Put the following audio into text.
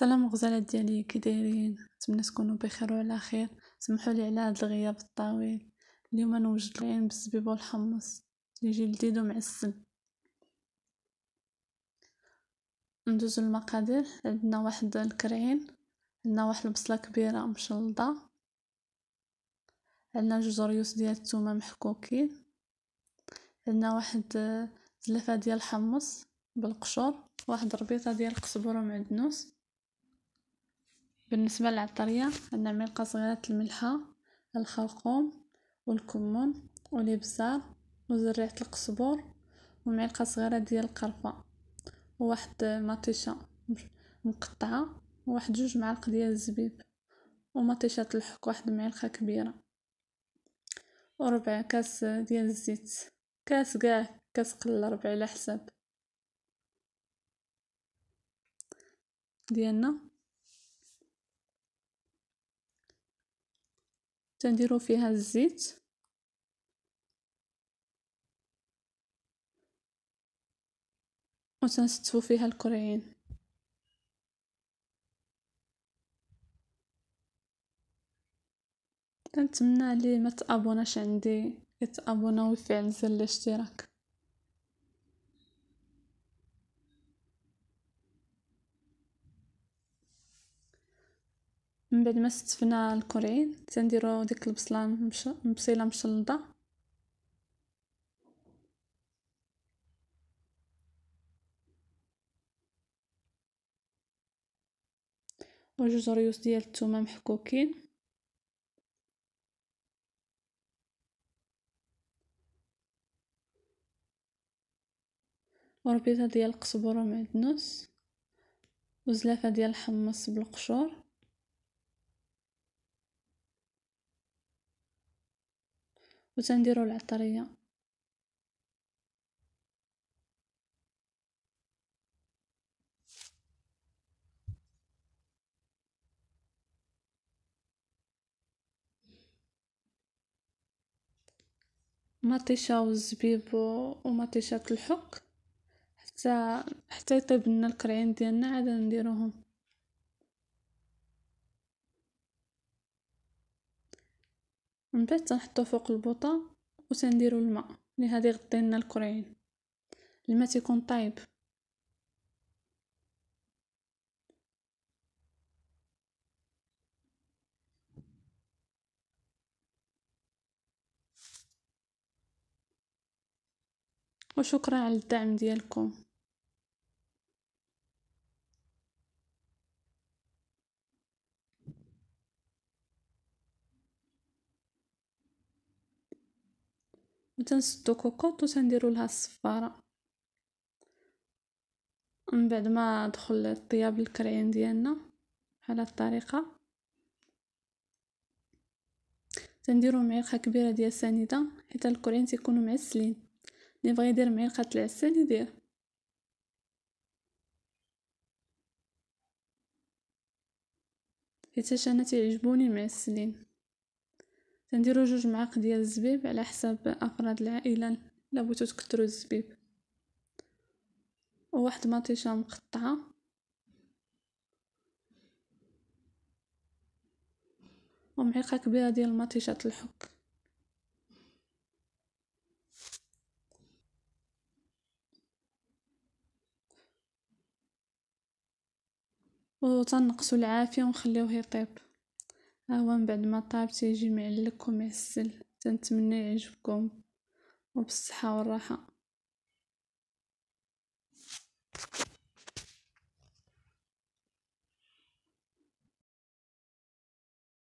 سلام غزالات ديالي كي دايرين نتمنى تكونوا بخير وعلى خير سمحوا لي على هذا الغياب الطويل اليوم نوجد العين بالزبيب والحمص اللي يجي لذيذ ومعسل ندوزو المقادير عندنا واحد الكرعين عندنا واحد البصله كبيره مشلضه عندنا جوج ريوس ديال الثومه محكوكين عندنا واحد زلافه ديال الحمص بالقشور واحد ربيطه ديال القزبر ومعدنوس بالنسبة للعطرية عندنا ملعقة صغيرة الملحة الخرقوم والكمون والابزار وزريعة القصبور ومعلقة صغيرة ديال القرفة وواحد مطيشة مقطعة وواحد جوج معالق ديال الزبيب ومطيشة الحك واحد معلقة كبيرة وربع كاس ديال الزيت كاس كاع كاس قل ربع على حساب ديالنا تنديرو فيها الزيت وتنستفو فيها الكرعين كنتمنى لي ما تابوناش عندي كتابونا ويفعل زر الاشتراك من بعد ما ستفنا الكوريين تنديرو ديك البصله مبصيله مشلضه وجوج ريوس ديال الثومه محكوكين وربيطه ديال القزبر ومعدنوس وزلافه ديال الحمص بالقشور وتنديروا العطريه مطيشه والزبيب ومطيشه الحك حتى حتى يطيب لنا الكرعين ديالنا عاد نديروهم من بعد تنحطو فوق البوطة تنديرو الماء لي غادي يغطي لنا الكريين الماء تيكون طايب وشكرا على الدعم ديالكم تنسدو كوكوط وتنديرو لها الصفاره من بعد ما دخل الطياب الكرعين ديالنا بحال هاد الطريقه تنديرو معلقه كبيره ديال السنيده حيت الكرعين تيكونو معسلين اللي بغا يدير معلقه العسل يدير حيتاش انا تيعجبوني المعسلين تنديرو جوج معاق ديال الزبيب على حساب افراد العائله الا بغيتو تكثروا الزبيب وواحد مطيشه مقطعه ومعلقه كبيره ديال مطيشه الحك وتنقصوا العافيه ونخليوه يطيب هوا من بعد ما طاب تيجي معلك ومعسل تنتمنى يعجبكم وبالصحه والراحه